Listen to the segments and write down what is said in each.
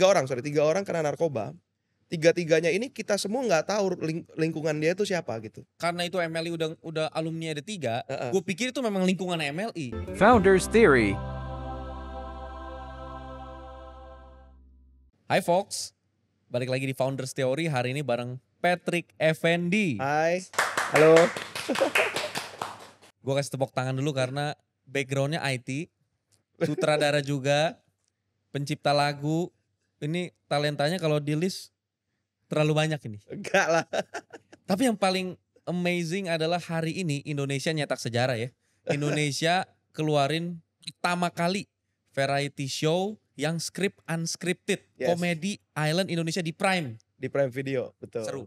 tiga orang sorry tiga orang kena narkoba tiga-tiganya ini kita semua nggak tahu ling lingkungan dia itu siapa gitu. Karena itu MLI udah udah alumni ada tiga, uh -uh. gue pikir itu memang lingkungan MLI. Founders Theory. Hai Fox, balik lagi di Founders Theory hari ini bareng Patrick Effendi. Hai, halo. gue kasih tepuk tangan dulu karena backgroundnya IT, sutradara juga, pencipta lagu, ini talentanya kalau di list terlalu banyak ini. Enggak lah. Tapi yang paling amazing adalah hari ini Indonesia nyetak sejarah ya. Indonesia keluarin pertama kali variety show yang script unscripted yes. komedi Island Indonesia di Prime. Di Prime Video, betul. Seru.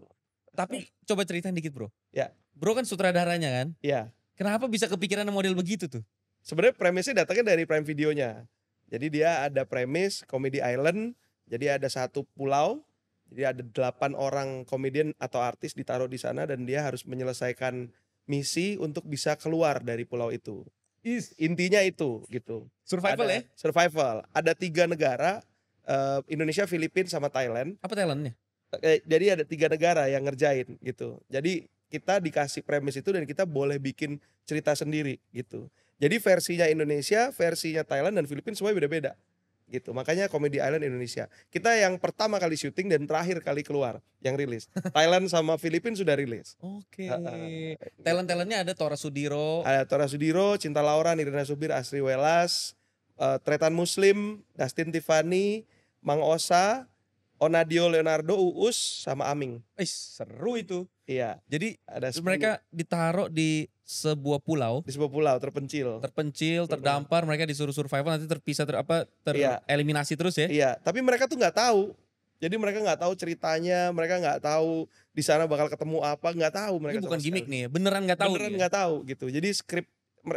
Tapi coba ceritain dikit, Bro. Ya. Bro kan sutradaranya kan? Iya. Kenapa bisa kepikiran model begitu tuh? Sebenarnya premisnya datangnya dari Prime Videonya. Jadi dia ada premis komedi Island jadi ada satu pulau, jadi ada delapan orang komedian atau artis ditaruh di sana dan dia harus menyelesaikan misi untuk bisa keluar dari pulau itu. Is. Intinya itu gitu. Survival ada, ya? Survival. Ada tiga negara, uh, Indonesia, Filipina, sama Thailand. Apa Thailandnya? Eh, jadi ada tiga negara yang ngerjain gitu. Jadi kita dikasih premis itu dan kita boleh bikin cerita sendiri gitu. Jadi versinya Indonesia, versinya Thailand dan Filipina semua beda-beda gitu. Makanya Comedy Island Indonesia. Kita yang pertama kali syuting dan terakhir kali keluar yang rilis. Thailand sama Filipina sudah rilis. Oke. Okay. Talent-talentnya ada Tora Sudiro. Ada Tora Sudiro, Cinta Laura, Nirina Subir, Asri Welas, uh, Tretan Muslim, Dustin Tiffany, Mang Osa, Onadio Leonardo, Uus, sama Aming. Eh seru itu. Iya. Jadi ada 10. mereka ditaruh di sebuah pulau. Di sebuah pulau terpencil. Terpencil, terdampar, mereka disuruh survival nanti terpisah ter apa iya. tereliminasi iya. terus ya. Iya, tapi mereka tuh nggak tahu. Jadi mereka nggak tahu ceritanya, mereka nggak tahu di sana bakal ketemu apa, nggak tahu mereka. Ini bukan gimmick nih, beneran nggak tahu. Beneran nggak tahu gitu. Jadi skrip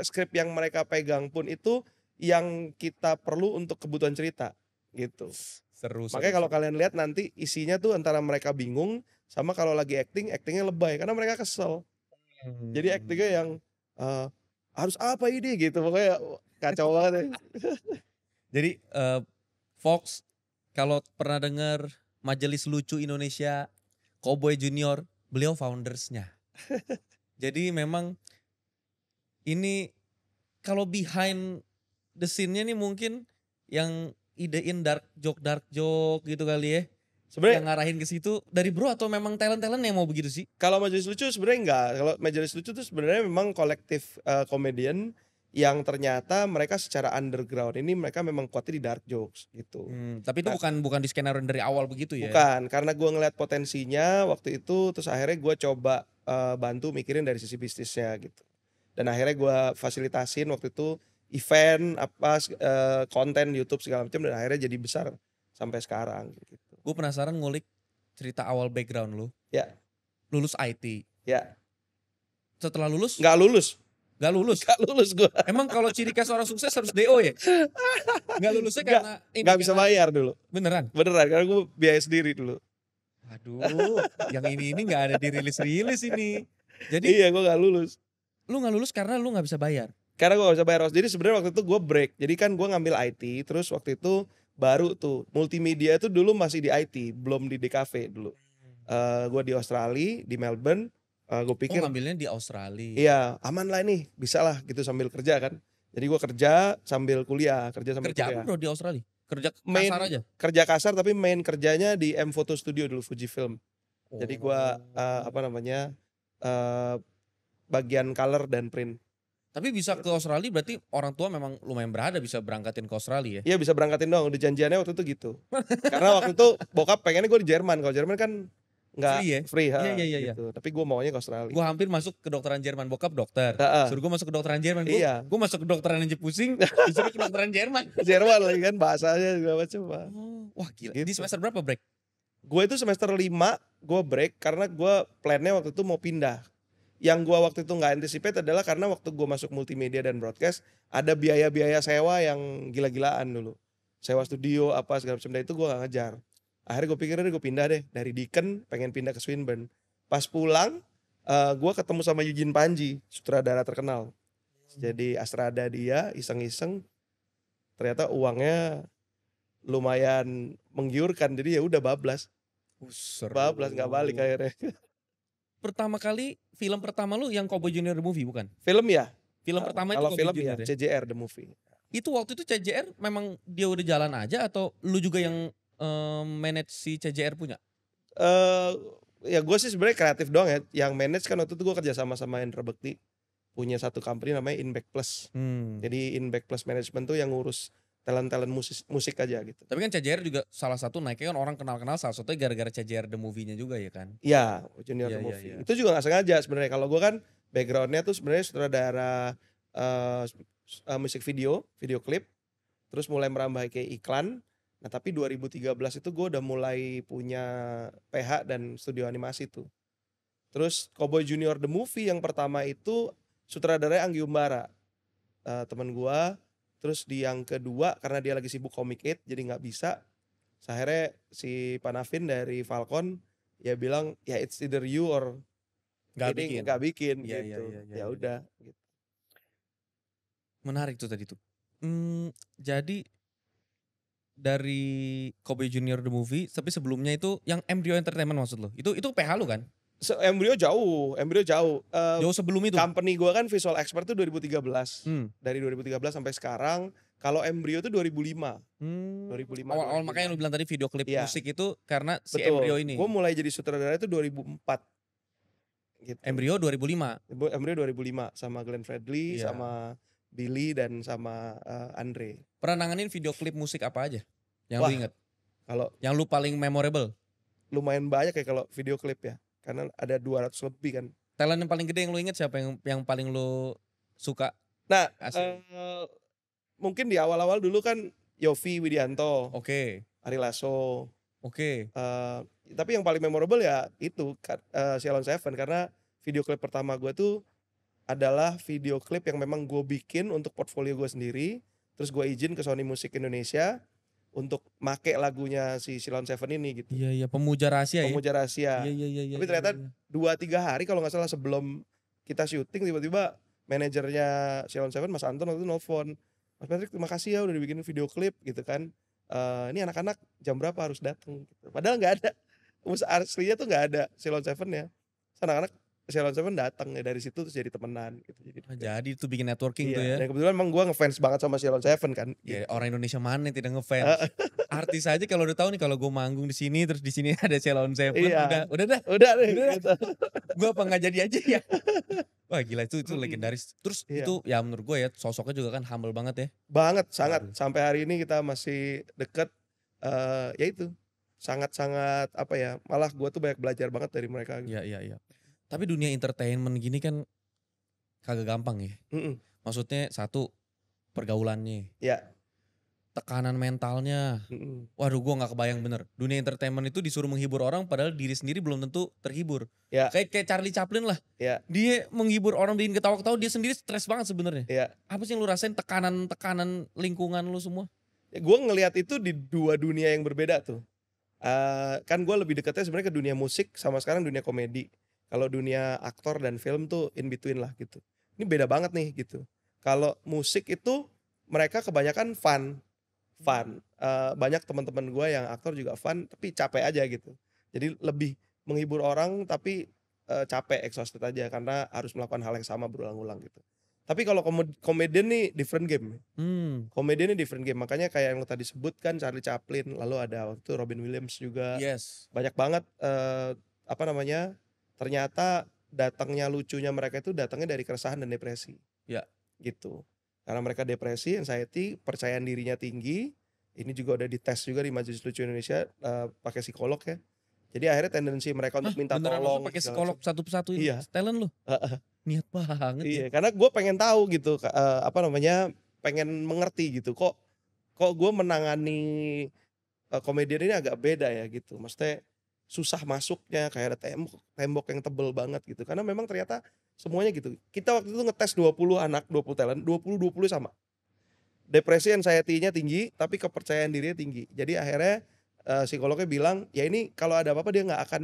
skrip yang mereka pegang pun itu yang kita perlu untuk kebutuhan cerita gitu seru makanya seru, kalau seru. kalian lihat nanti isinya tuh antara mereka bingung sama kalau lagi acting actingnya lebay karena mereka kesel hmm. jadi actingnya yang uh, harus apa ini gitu pokoknya kacau banget ya. jadi uh, Fox kalau pernah dengar majelis lucu Indonesia Cowboy Junior beliau foundersnya jadi memang ini kalau behind the scene-nya nih mungkin yang idein dark joke dark joke gitu kali ya sebenarnya yang ngarahin ke situ dari bro atau memang talent talent yang mau begitu sih kalau majelis lucu sebenarnya enggak kalau majelis lucu tuh sebenarnya memang kolektif uh, komedian yang ternyata mereka secara underground ini mereka memang kuatnya di dark jokes gitu. Hmm, tapi itu nah, bukan bukan di skenario dari awal begitu ya? Bukan, karena gue ngeliat potensinya waktu itu terus akhirnya gue coba uh, bantu mikirin dari sisi bisnisnya gitu. Dan akhirnya gue fasilitasin waktu itu event apa uh, konten YouTube segala macam dan akhirnya jadi besar sampai sekarang gitu. Gue penasaran ngulik cerita awal background lu. Ya. Lulus IT. Ya. Setelah lulus? Gak lulus. Gak lulus. Gak lulus gue. Emang kalau ciri khas orang sukses harus DO ya? Gak lulusnya gak, karena ini. Gak bisa karena... bayar dulu. Beneran? Beneran, karena gue biaya sendiri dulu. Aduh, yang ini ini gak ada dirilis-rilis ini. Jadi Iya, gue gak lulus. Lu gak lulus karena lu gak bisa bayar karena gue gak bisa bayar host jadi sebenarnya waktu itu gue break jadi kan gue ngambil IT terus waktu itu baru tuh multimedia itu dulu masih di IT belum di DKV dulu uh, eh, gue di Australia di Melbourne uh, eh, gue pikir oh, ngambilnya di Australia iya aman lah ini, bisa lah gitu sambil kerja kan jadi gue kerja sambil kuliah kerja sambil kerja kuliah. apa bro di Australia kerja kasar main, aja kerja kasar tapi main kerjanya di M Photo Studio dulu Fujifilm oh. jadi gue uh, apa namanya uh, bagian color dan print tapi bisa ke Australia berarti orang tua memang lumayan berada bisa berangkatin ke Australia ya? Iya bisa berangkatin dong, udah janjiannya waktu itu gitu. Karena waktu itu bokap pengennya gue di Jerman, kalau Jerman kan nggak free, ya? free ha, iya, iya, iya. iya. gitu. Tapi gue maunya ke Australia. Gue hampir masuk ke dokteran Jerman, bokap dokter. Uh -uh. Suruh gue masuk ke dokteran Jerman, gue iya. gue masuk ke dokteran aja pusing, disuruh ke dokteran Jerman. Jerman lagi kan bahasanya juga macam oh, Wah gila, gitu. di semester berapa break? Gue itu semester lima gue break karena gue plannya waktu itu mau pindah yang gua waktu itu nggak anticipate adalah karena waktu gua masuk multimedia dan broadcast ada biaya-biaya sewa yang gila-gilaan dulu sewa studio apa segala macam itu gua gak ngejar akhirnya gua pikir gua pindah deh dari Deacon pengen pindah ke Swinburne pas pulang uh, eh, gue ketemu sama Yujin Panji sutradara terkenal jadi Astrada dia iseng-iseng ternyata uangnya lumayan menggiurkan jadi ya udah bablas uh, bablas nggak balik akhirnya pertama kali film pertama lu yang Cowboy Junior The Movie bukan? Film ya. Film nah, pertama kalau itu film ya, Junior, ya, CJR The Movie. Itu waktu itu CJR memang dia udah jalan aja atau lu juga yang um, manage si CJR punya? Eh uh, ya gue sih sebenarnya kreatif doang ya. Yang manage kan waktu itu gue kerja sama sama Hendra Bekti punya satu company namanya Inback Plus. Hmm. Jadi Inback Plus Management tuh yang ngurus talent-talent musik musik aja gitu. Tapi kan CJR juga salah satu naiknya kan orang kenal-kenal salah satunya gara-gara CJR the movie-nya juga ya kan? Iya, Junior yeah, the iya, movie. Yeah, yeah. Itu juga gak sengaja sebenarnya. Kalau gue kan background-nya tuh sebenarnya sutradara uh, uh, musik video, video klip. Terus mulai merambah ke iklan. Nah tapi 2013 itu gue udah mulai punya PH dan studio animasi tuh. Terus Cowboy Junior the movie yang pertama itu sutradaranya Anggi Umbara. Uh, eh, temen gue terus di yang kedua karena dia lagi sibuk komik it jadi nggak bisa akhirnya si Panavin dari Falcon ya bilang ya it's either you or nggak bikin nggak bikin iya, iya, gitu. Iya, ya, gitu ya, ya, ya, ya, udah gitu. menarik tuh tadi tuh hmm, jadi dari Kobe Junior the movie tapi sebelumnya itu yang MDO Entertainment maksud lo itu itu PH lo kan se- embrio jauh, embrio jauh. Uh, jauh sebelum itu. Company gue kan visual expert tuh 2013. Hmm. Dari 2013 sampai sekarang. Kalau embrio itu 2005. Hmm. 2005. Awal, awal makanya lu bilang tadi video klip ya. musik itu karena si Betul. embrio ini. Gue mulai jadi sutradara itu 2004. Gitu. Embrio 2005. Embrio 2005 sama Glenn Fredly, ya. sama Billy dan sama uh, Andre. Pernah nanganin video klip musik apa aja? Yang Wah, lu inget? Kalau yang lu paling memorable? Lumayan banyak ya kalau video klip ya. Karena ada 200 lebih kan. Talent yang paling gede yang lu inget siapa yang yang paling lu suka? Nah, uh, mungkin di awal-awal dulu kan Yofi Widianto. Oke. Okay. Ari Lasso. Oke. Okay. Uh, eh, tapi yang paling memorable ya itu uh, Seven karena video klip pertama gue tuh adalah video klip yang memang gue bikin untuk portfolio gue sendiri. Terus gue izin ke Sony Music Indonesia untuk make lagunya si Silon Seven ini gitu. Iya iya pemuja rahasia ya? Pemuja rahasia. Iya iya iya. iya Tapi iya, ternyata iya, ya, dua tiga hari kalau nggak salah sebelum kita syuting tiba-tiba manajernya Silon Seven Mas Anton waktu itu nelfon Mas Patrick terima kasih ya udah dibikin video klip gitu kan. Uh, ini anak-anak jam berapa harus datang gitu. Padahal nggak ada. Aslinya tuh nggak ada Silon Seven ya. anak-anak Sheldon Seven datang ya dari situ terus jadi temenan gitu. Jadi, ah, jadi itu bikin networking iya. tuh ya. Dan kebetulan emang gue ngefans banget sama Sheldon Seven kan. Ya, gitu. orang Indonesia mana yang tidak ngefans. Artis aja kalau udah tahu nih kalau gue manggung di sini terus di sini ada Sheldon Seven iya. udah udah dah. Udah deh. gitu. gue apa nggak jadi aja ya. Wah gila itu itu legendaris. Terus iya. itu ya menurut gue ya sosoknya juga kan humble banget ya. Banget sangat Aduh. sampai hari ini kita masih deket uh, ya itu sangat-sangat apa ya malah gue tuh banyak belajar banget dari mereka gitu. Iya iya iya. Tapi dunia entertainment gini kan kagak gampang ya. Mm -mm. Maksudnya satu pergaulannya. Ya. Tekanan mentalnya. Mm -mm. Waduh, gua nggak kebayang bener. Dunia entertainment itu disuruh menghibur orang padahal diri sendiri belum tentu terhibur. Ya. Kayak kayak Charlie Chaplin lah. Ya. Dia menghibur orang bikin ketawa-ketawa, dia sendiri stres banget sebenarnya. Ya. Apa sih yang lu rasain tekanan-tekanan lingkungan lu semua? Ya, gua ngelihat itu di dua dunia yang berbeda tuh. Uh, kan gue lebih dekatnya sebenarnya ke dunia musik sama sekarang dunia komedi. Kalau dunia aktor dan film tuh in between lah gitu. Ini beda banget nih gitu. Kalau musik itu mereka kebanyakan fun, fun. Uh, banyak teman-teman gue yang aktor juga fun, tapi capek aja gitu. Jadi lebih menghibur orang tapi uh, capek, exhausted aja karena harus melakukan hal yang sama berulang-ulang gitu. Tapi kalau komed komedian nih different game. Hmm. Komedian nih different game. Makanya kayak yang tadi sebut kan, Charlie Chaplin, lalu ada waktu Robin Williams juga. Yes. Banyak banget uh, apa namanya? ternyata datangnya lucunya mereka itu datangnya dari keresahan dan depresi ya gitu karena mereka depresi anxiety percayaan dirinya tinggi ini juga udah dites juga di majelis lucu Indonesia uh, pakai psikolog ya jadi akhirnya tendensi mereka untuk Hah, minta tolong pakai psikolog satu persatu ini iya. talent lu. niat banget iya ya. karena gue pengen tahu gitu uh, apa namanya pengen mengerti gitu kok kok gue menangani uh, komedian ini agak beda ya gitu maksudnya susah masuknya kayak ada tembok tembok yang tebel banget gitu karena memang ternyata semuanya gitu kita waktu itu ngetes 20 anak 20 talent 20 20 sama depresi anxiety-nya tinggi tapi kepercayaan dirinya tinggi jadi akhirnya uh, psikolognya bilang ya ini kalau ada apa-apa dia nggak akan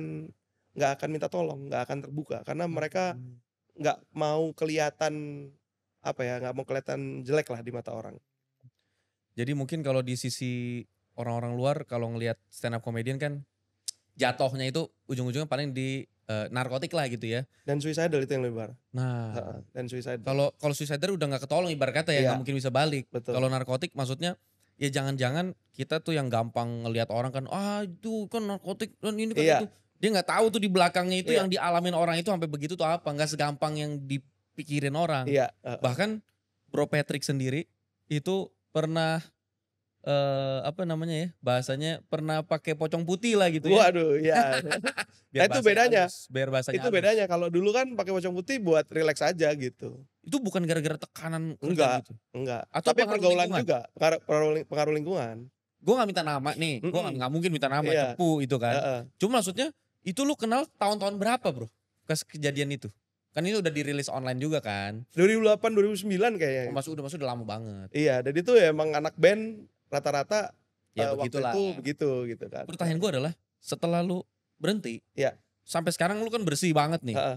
nggak akan minta tolong nggak akan terbuka karena hmm. mereka nggak mau kelihatan apa ya nggak mau kelihatan jelek lah di mata orang jadi mungkin kalau di sisi orang-orang luar kalau ngelihat stand up comedian kan jatohnya itu ujung-ujungnya paling di uh, narkotik lah gitu ya. Dan suicidal itu yang lebih parah. Nah, dan suicidal. Kalau kalau suicidal udah nggak ketolong ibarat kata ya iya. nggak mungkin bisa balik. Kalau narkotik maksudnya ya jangan-jangan kita tuh yang gampang ngelihat orang kan ah itu kan narkotik dan ini kan yeah. itu dia nggak tahu tuh di belakangnya itu yeah. yang dialamin orang itu sampai begitu tuh apa nggak segampang yang dipikirin orang. Iya. uh. Bahkan Bro Patrick sendiri itu pernah eh apa namanya ya bahasanya pernah pakai pocong putih lah gitu ya. Waduh, ya. nah, itu bedanya. biar bahasanya Itu bedanya. Kalau dulu kan pakai pocong putih buat relax aja gitu. Itu bukan gara-gara tekanan enggak, gitu. enggak. Atau Tapi pergaulan lingkungan? juga, pengaruh, pengaruh lingkungan. Gue gak minta nama nih, gue mm -hmm. gak, gak mungkin minta nama yeah. cepu itu kan. Uh -uh. Cuma maksudnya itu lu kenal tahun-tahun berapa bro? Kas kejadian itu. Kan ini udah dirilis online juga kan? 2008 2009 kayaknya. Oh, masuk udah masuk udah lama banget. Iya, dan itu ya emang anak band rata-rata ya uh, begitulah. waktu itu begitu gitu kan. Pertanyaan gue adalah setelah lu berhenti, ya. sampai sekarang lu kan bersih banget nih. Ha -ha.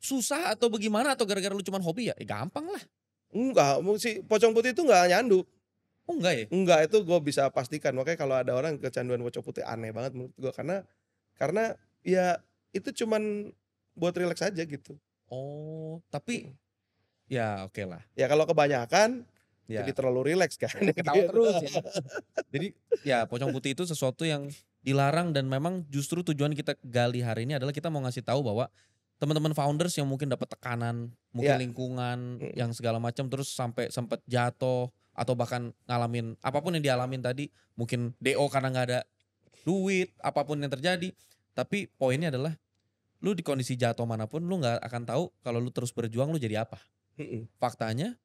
Susah atau bagaimana atau gara-gara lu cuma hobi ya? Eh, gampang lah. Enggak, si pocong putih itu enggak nyandu. Oh enggak ya? Enggak, itu gue bisa pastikan. Makanya kalau ada orang kecanduan pocong putih aneh banget menurut gue. Karena karena ya itu cuma buat relax aja gitu. Oh, tapi mm. ya oke okay lah. Ya kalau kebanyakan Ya. Jadi iya. terlalu rileks kan. Ketawa iya. terus ya. Jadi ya pocong putih itu sesuatu yang dilarang dan memang justru tujuan kita gali hari ini adalah kita mau ngasih tahu bahwa teman-teman founders yang mungkin dapat tekanan, mungkin ya. lingkungan mm. yang segala macam terus sampai sempat jatuh atau bahkan ngalamin apapun yang dialamin tadi, mungkin DO karena nggak ada duit, apapun yang terjadi. Tapi poinnya adalah lu di kondisi jatuh manapun lu nggak akan tahu kalau lu terus berjuang lu jadi apa. Mm Faktanya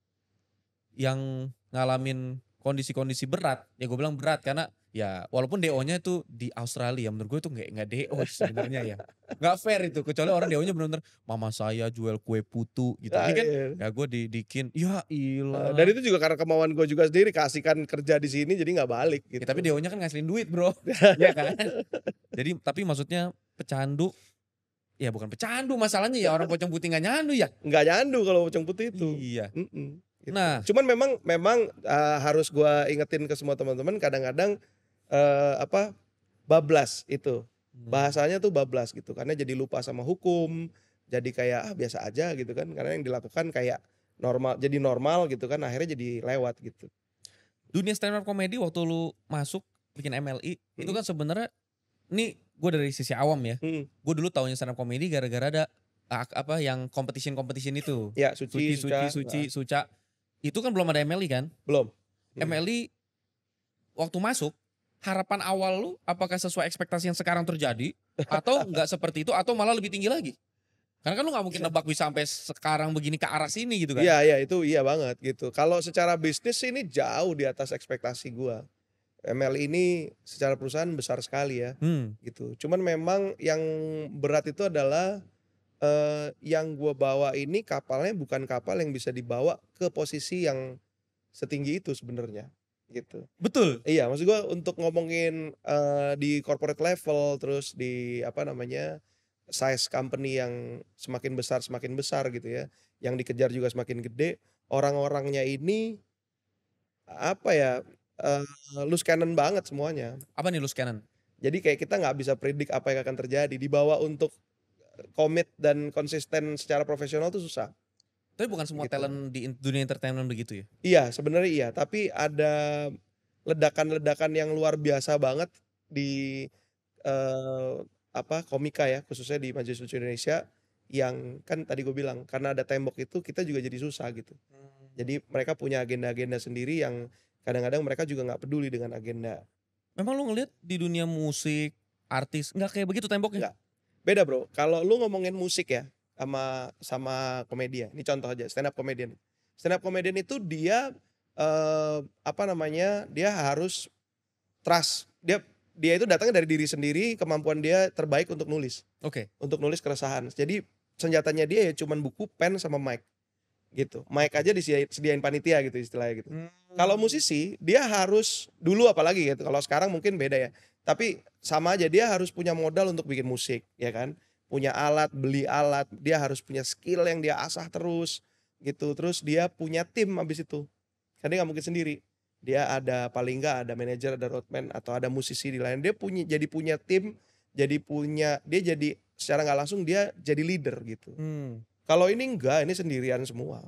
yang ngalamin kondisi-kondisi berat ya gue bilang berat karena ya walaupun DO-nya itu di Australia menurut gue itu nggak nggak DO sebenarnya ya nggak fair itu kecuali orang DO-nya bener benar mama saya jual kue putu gitu nah, ini kan iya. ya gue didikin ya ilah nah, dan itu juga karena kemauan gue juga sendiri kasihkan kerja di sini jadi nggak balik ya, gitu ya, tapi DO-nya kan ngasilin duit bro ya kan jadi tapi maksudnya pecandu ya bukan pecandu masalahnya ya orang pocong putih nggak nyandu ya nggak nyandu kalau pocong putih itu iya mm -mm. Gitu. Nah, cuman memang memang uh, harus gua ingetin ke semua teman-teman kadang-kadang uh, apa bablas itu. Hmm. Bahasanya tuh bablas gitu karena jadi lupa sama hukum, jadi kayak ah biasa aja gitu kan karena yang dilakukan kayak normal jadi normal gitu kan akhirnya jadi lewat gitu. Dunia stand up comedy waktu lu masuk bikin MLI hmm. itu kan sebenarnya ini gue dari sisi awam ya. Hmm. Gue dulu tahunya stand up comedy gara-gara ada apa yang competition competition itu. Ya, suci, suci, suci, suci, suci, nah. suca. Itu kan belum ada MLI kan? Belum. Hmm. MLI waktu masuk harapan awal lu apakah sesuai ekspektasi yang sekarang terjadi atau nggak seperti itu atau malah lebih tinggi lagi? Karena kan lu nggak mungkin nebak bisa sampai sekarang begini ke arah sini gitu kan? Iya iya itu iya banget gitu. Kalau secara bisnis ini jauh di atas ekspektasi gua. ML ini secara perusahaan besar sekali ya, hmm. gitu. Cuman memang yang berat itu adalah uh, yang gue bawa ini kapalnya bukan kapal yang bisa dibawa ke posisi yang setinggi itu sebenarnya gitu. Betul. Iya, maksud gue untuk ngomongin uh, di corporate level terus di apa namanya size company yang semakin besar semakin besar gitu ya, yang dikejar juga semakin gede. Orang-orangnya ini apa ya uh, loose cannon banget semuanya. Apa nih loose cannon? Jadi kayak kita nggak bisa predik apa yang akan terjadi. Dibawa untuk komit dan konsisten secara profesional tuh susah. Tapi bukan semua gitu. talent di dunia entertainment begitu ya? Iya, sebenarnya iya. Tapi ada ledakan-ledakan yang luar biasa banget di uh, apa komika ya, khususnya di Majelis Lucu Indonesia yang kan tadi gue bilang karena ada tembok itu kita juga jadi susah gitu. Hmm. Jadi mereka punya agenda-agenda sendiri yang kadang-kadang mereka juga nggak peduli dengan agenda. Memang lu ngeliat di dunia musik artis nggak kayak begitu temboknya? beda bro kalau lu ngomongin musik ya sama sama komedia ya. ini contoh aja stand up komedian stand up komedian itu dia eh, apa namanya dia harus trust dia dia itu datangnya dari diri sendiri kemampuan dia terbaik untuk nulis oke okay. untuk nulis keresahan jadi senjatanya dia ya cuman buku pen sama mic gitu mic aja disediain, panitia gitu istilahnya gitu hmm. kalau musisi dia harus dulu apalagi gitu kalau sekarang mungkin beda ya tapi sama aja dia harus punya modal untuk bikin musik, ya kan? Punya alat, beli alat, dia harus punya skill yang dia asah terus gitu. Terus dia punya tim abis itu. Karena dia nggak mungkin sendiri. Dia ada paling nggak ada manajer, ada roadman atau ada musisi di lain. Dia punya jadi punya tim, jadi punya dia jadi secara nggak langsung dia jadi leader gitu. Hmm. Kalau ini enggak, ini sendirian semua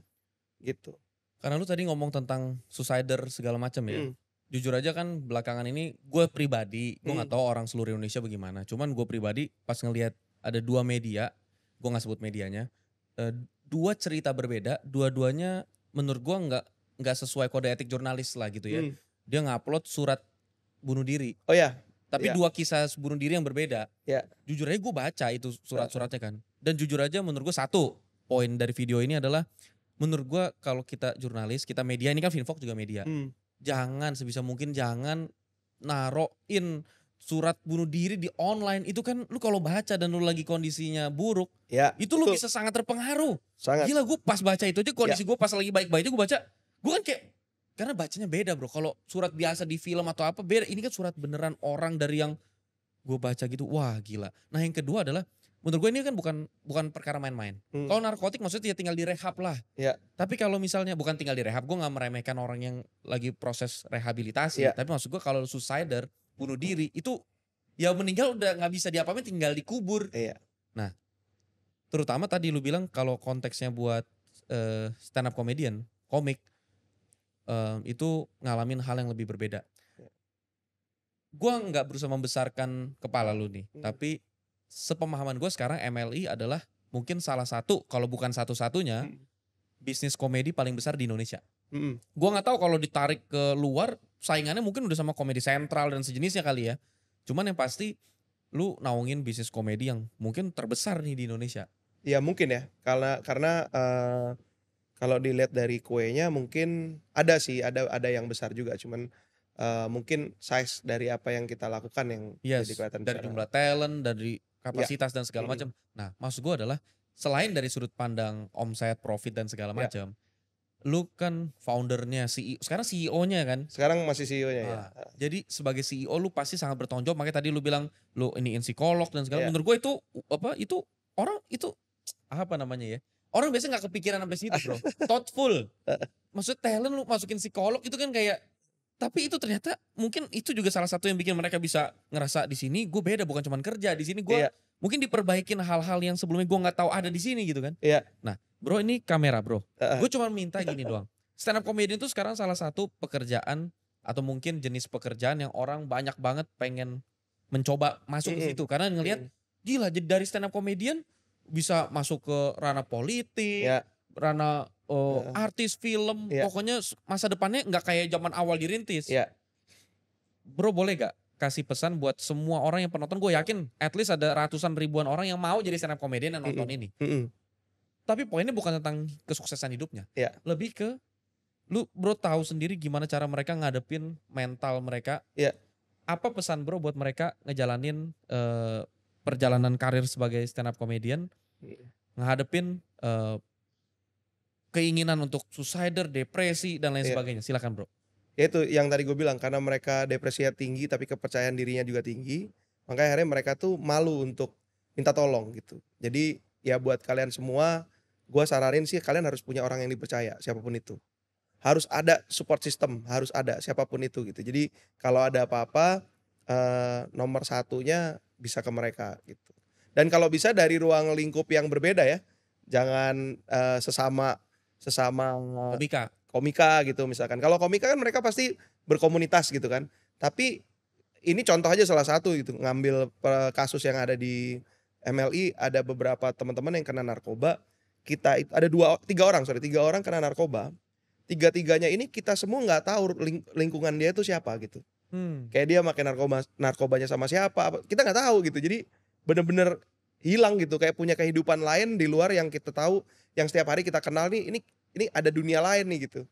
gitu. Karena lu tadi ngomong tentang suicider segala macam ya. Hmm jujur aja kan belakangan ini gue pribadi gue hmm. nggak hmm. tahu orang seluruh Indonesia bagaimana cuman gue pribadi pas ngelihat ada dua media gue nggak sebut medianya uh, dua cerita berbeda dua-duanya menurut gue nggak nggak sesuai kode etik jurnalis lah gitu ya hmm. dia ngupload surat bunuh diri oh ya yeah. tapi yeah. dua kisah bunuh diri yang berbeda yeah. jujur aja gue baca itu surat-suratnya kan iya. dan jujur aja menurut gue satu poin dari video ini adalah menurut gue kalau kita jurnalis kita media ini kan Finfox juga media hmm jangan sebisa mungkin jangan naroin surat bunuh diri di online itu kan lu kalau baca dan lu lagi kondisinya buruk ya itu lu itu. bisa sangat terpengaruh sangat gila gue pas baca itu aja kondisi ya. gue pas lagi baik-baiknya baik gue baca gue kan kayak karena bacanya beda bro kalau surat biasa di film atau apa beda ini kan surat beneran orang dari yang gue baca gitu wah gila nah yang kedua adalah menurut gue ini kan bukan bukan perkara main-main. Hmm. Kalau narkotik maksudnya ya tinggal direhab lah. Ya. Tapi kalau misalnya bukan tinggal direhab, gue nggak meremehkan orang yang lagi proses rehabilitasi. Ya. Tapi maksud gue kalau suicider, bunuh diri itu ya meninggal udah nggak bisa diapain, tinggal dikubur. Iya. Nah, terutama tadi lu bilang kalau konteksnya buat uh, eh, stand up comedian, komik uh, itu ngalamin hal yang lebih berbeda. Ya. Gue nggak berusaha membesarkan kepala lu nih, hmm. tapi sepemahaman gue sekarang MLI adalah mungkin salah satu kalau bukan satu-satunya hmm. bisnis komedi paling besar di Indonesia. Hmm. Gue nggak tahu kalau ditarik ke luar saingannya mungkin udah sama komedi sentral dan sejenisnya kali ya. Cuman yang pasti lu naungin bisnis komedi yang mungkin terbesar nih di Indonesia. Ya mungkin ya karena karena uh, kalau dilihat dari kuenya mungkin ada sih ada ada yang besar juga cuman uh, mungkin size dari apa yang kita lakukan yang yes, jadi kelihatan dari jumlah talent dari Iya. kapasitas ya. dan segala hmm. macam. Nah, maksud gue adalah selain dari sudut pandang omset, profit dan segala iya. macam, ya. lu kan foundernya CEO, sekarang CEO-nya kan? Sekarang masih CEO-nya ya. nah, ya. Jadi sebagai CEO lu pasti sangat bertanggung jawab. Makanya tadi lu bilang lu ini psikolog dan segala. Ya. Menurut gue itu apa? Itu orang itu apa namanya ya? Orang biasanya nggak kepikiran sampai situ, bro. Thoughtful. Maksud talent lu masukin psikolog itu kan kayak tapi itu ternyata mungkin itu juga salah satu yang bikin mereka bisa ngerasa di sini gue beda bukan cuma kerja di sini gue yeah. mungkin diperbaikin hal-hal yang sebelumnya gue nggak tahu ada di sini gitu kan yeah. nah bro ini kamera bro uh -uh. gue cuma minta gini doang stand up comedian itu sekarang salah satu pekerjaan atau mungkin jenis pekerjaan yang orang banyak banget pengen mencoba masuk ke situ karena ngelihat gila jadi dari stand up comedian bisa masuk ke ranah politik yeah. ranah oh artis film yeah. pokoknya masa depannya nggak kayak zaman awal dirintis yeah. bro boleh gak kasih pesan buat semua orang yang penonton gue yakin at least ada ratusan ribuan orang yang mau jadi stand up comedian dan nonton mm -hmm. ini mm -hmm. tapi poinnya bukan tentang kesuksesan hidupnya yeah. lebih ke lu bro tahu sendiri gimana cara mereka ngadepin mental mereka yeah. apa pesan bro buat mereka ngejalanin uh, perjalanan karir sebagai stand up comedian yeah. ngadepin uh, keinginan untuk suicider, depresi dan lain yeah. sebagainya. Silakan, Bro. Ya itu yang tadi gue bilang karena mereka depresinya tinggi tapi kepercayaan dirinya juga tinggi, makanya akhirnya mereka tuh malu untuk minta tolong gitu. Jadi ya buat kalian semua, gue saranin sih kalian harus punya orang yang dipercaya siapapun itu. Harus ada support system, harus ada siapapun itu gitu. Jadi kalau ada apa-apa, eh, nomor satunya bisa ke mereka gitu. Dan kalau bisa dari ruang lingkup yang berbeda ya, jangan eh, sesama sesama komika komika gitu misalkan kalau komika kan mereka pasti berkomunitas gitu kan tapi ini contoh aja salah satu gitu ngambil kasus yang ada di MLI ada beberapa teman-teman yang kena narkoba kita ada dua tiga orang sorry tiga orang kena narkoba tiga tiganya ini kita semua nggak tahu ling, lingkungan dia itu siapa gitu hmm. kayak dia makan narkoba narkobanya sama siapa kita nggak tahu gitu jadi bener-bener hilang gitu kayak punya kehidupan lain di luar yang kita tahu yang setiap hari kita kenal nih ini ini ada dunia lain nih gitu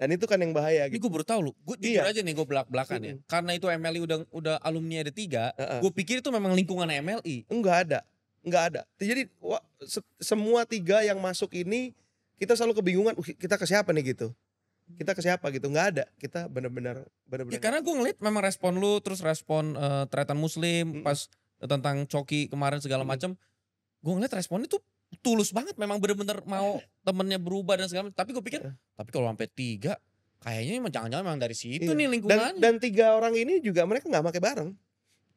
dan itu kan yang bahaya gitu. Ini gue baru tahu lu. Gue jujur iya. aja nih gue belak-belakan ya. Karena itu MLI udah udah alumni ada tiga. Uh -uh. Gue pikir itu memang lingkungan MLI. Enggak ada. Enggak ada. Jadi wah, se semua tiga yang masuk ini kita selalu kebingungan kita ke siapa nih gitu. Kita ke siapa gitu. Enggak ada. Kita benar-benar benar-benar. Ya, karena gue ngeliat memang respon lu terus respon uh, Tretan Muslim hmm. pas tentang Coki kemarin segala hmm. macam gue ngeliat responnya tuh tulus banget memang bener-bener mau eh. temennya berubah dan segala macam tapi gue pikir eh. tapi kalau sampai tiga kayaknya memang jangan-jangan memang dari situ iya. nih lingkungan dan, dan tiga orang ini juga mereka nggak pakai bareng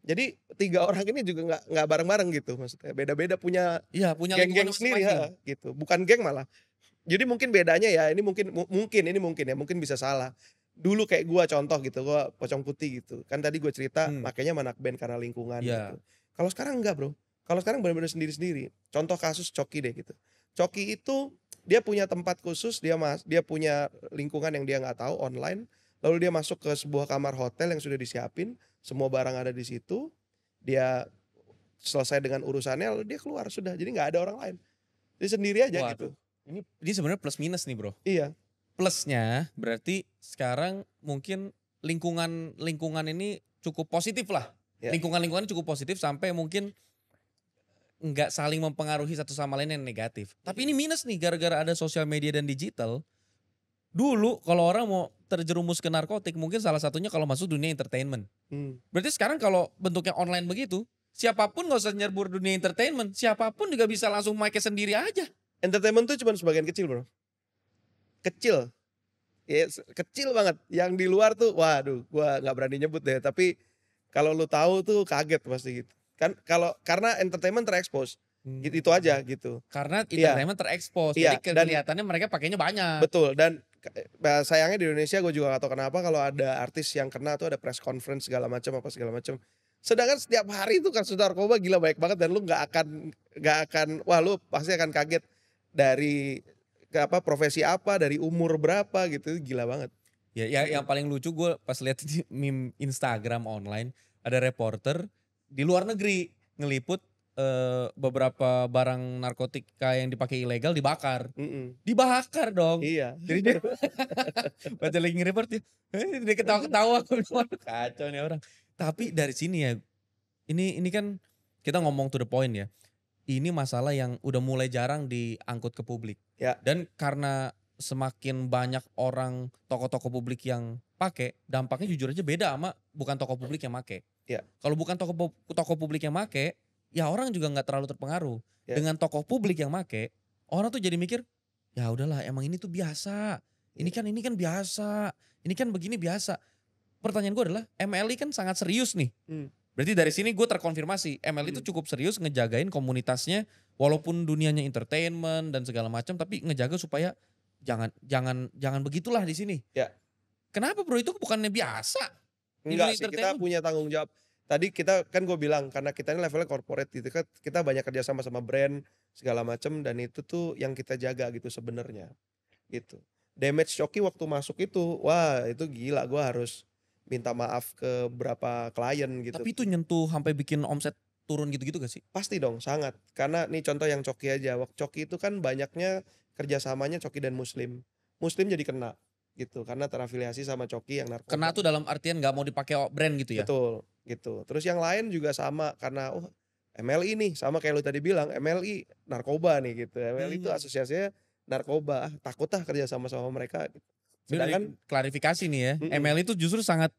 jadi tiga orang ini juga nggak nggak bareng-bareng gitu maksudnya beda-beda punya ya, punya geng-geng sendiri ya, gitu bukan geng malah jadi mungkin bedanya ya ini mungkin mungkin ini mungkin ya mungkin bisa salah dulu kayak gua contoh gitu gua pocong putih gitu kan tadi gua cerita hmm. makanya manak band karena lingkungan yeah. gitu kalau sekarang enggak bro kalau sekarang benar-benar sendiri-sendiri contoh kasus coki deh gitu coki itu dia punya tempat khusus dia mas dia punya lingkungan yang dia nggak tahu online lalu dia masuk ke sebuah kamar hotel yang sudah disiapin semua barang ada di situ dia selesai dengan urusannya lalu dia keluar sudah jadi nggak ada orang lain dia sendiri aja Wah, gitu ini ini sebenarnya plus minus nih bro iya plusnya berarti sekarang mungkin lingkungan lingkungan ini cukup positif lah. Yeah. Lingkungan lingkungan cukup positif sampai mungkin nggak saling mempengaruhi satu sama lain yang negatif. Tapi ini minus nih gara-gara ada sosial media dan digital. Dulu kalau orang mau terjerumus ke narkotik mungkin salah satunya kalau masuk dunia entertainment. Hmm. Berarti sekarang kalau bentuknya online begitu, siapapun nggak usah nyerbur dunia entertainment, siapapun juga bisa langsung make sendiri aja. Entertainment tuh cuma sebagian kecil bro kecil ya, kecil banget yang di luar tuh waduh gua nggak berani nyebut deh tapi kalau lu tahu tuh kaget pasti gitu kan kalau karena entertainment terekspos hmm. gitu itu aja gitu karena iya. entertainment ya. terekspos ya. jadi iya, kelihatannya mereka pakainya banyak betul dan eh, sayangnya di Indonesia gue juga gak tahu kenapa kalau ada artis yang kena tuh ada press conference segala macam apa segala macam sedangkan setiap hari itu kasus narkoba gila banyak banget dan lu nggak akan nggak akan wah lu pasti akan kaget dari apa profesi apa dari umur berapa gitu gila banget ya yang, yang paling lucu gue pas lihat di meme Instagram online ada reporter di luar negeri ngeliput uh, beberapa barang narkotika yang dipakai ilegal dibakar. Mm -mm. Dibakar dong. Iya. Jadi dia baca lagi report dia, eh, dia ketawa-ketawa kacau nih orang. Tapi dari sini ya ini ini kan kita ngomong to the point ya ini masalah yang udah mulai jarang diangkut ke publik. Ya. Dan karena semakin banyak orang toko-toko publik yang pakai, dampaknya jujur aja beda sama bukan toko publik yang make. Ya. Kalau bukan toko toko publik yang make, ya orang juga nggak terlalu terpengaruh. Ya. Dengan toko publik yang make, orang tuh jadi mikir, ya udahlah emang ini tuh biasa. Ini kan ini kan biasa. Ini kan begini biasa. Pertanyaan gue adalah, MLI kan sangat serius nih. Hmm Berarti dari sini gue terkonfirmasi ML itu e hmm. cukup serius ngejagain komunitasnya walaupun dunianya entertainment dan segala macam tapi ngejaga supaya jangan jangan jangan begitulah di sini. Ya. Kenapa bro itu bukannya biasa? Enggak sih kita punya tanggung jawab. Tadi kita kan gue bilang karena kita ini levelnya corporate gitu kan kita banyak kerja sama sama brand segala macam dan itu tuh yang kita jaga gitu sebenarnya gitu. Damage Shoki waktu masuk itu wah itu gila gue harus minta maaf ke berapa klien gitu. Tapi itu nyentuh sampai bikin omset turun gitu-gitu gak sih? Pasti dong, sangat. Karena nih contoh yang Coki aja. Waktu Coki itu kan banyaknya kerjasamanya Coki dan Muslim. Muslim jadi kena gitu karena terafiliasi sama Coki yang narkoba. Kena tuh dalam artian gak mau dipakai brand gitu ya? Betul, gitu. Terus yang lain juga sama karena oh MLI nih sama kayak lu tadi bilang MLI narkoba nih gitu. MLI itu hmm. asosiasinya narkoba. Ah, takut ah kerja sama sama mereka. Gitu. Sedangkan Ini klarifikasi nih ya, mm -mm. ML itu e justru sangat